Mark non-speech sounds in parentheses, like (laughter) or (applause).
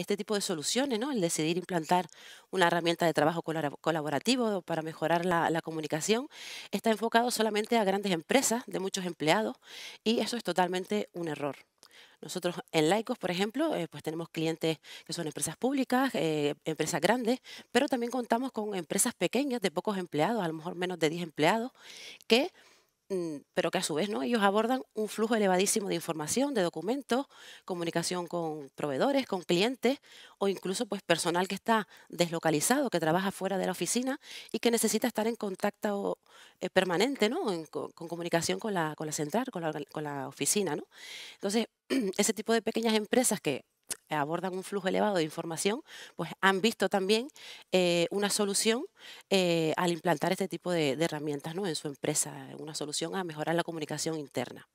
este tipo de soluciones, ¿no? El decidir implantar una herramienta de trabajo colaborativo para mejorar la, comunicación está enfocado solamente a grandes empresas de muchos empleados y eso es totalmente un error. Nosotros en Laicos, por ejemplo, eh, pues tenemos clientes que son empresas públicas, eh, empresas grandes, pero también contamos con empresas pequeñas de pocos empleados, a lo mejor menos de 10 empleados, que Mm, pero que a su vez no, ellos abordan un flujo elevadísimo de información, de documentos, comunicación con proveedores, con clientes o incluso pues personal que está deslocalizado, que trabaja fuera de la oficina y que necesita estar en contacto eh, permanente, ¿no? con, comunicación con la, central, con la, con la oficina, ¿no? Entonces, (clears throat) ese tipo de pequeñas empresas que abordan un flujo elevado de información, pues han visto también eh, una solución eh, al implantar este tipo de, herramientas en su empresa, una solución a mejorar la comunicación interna.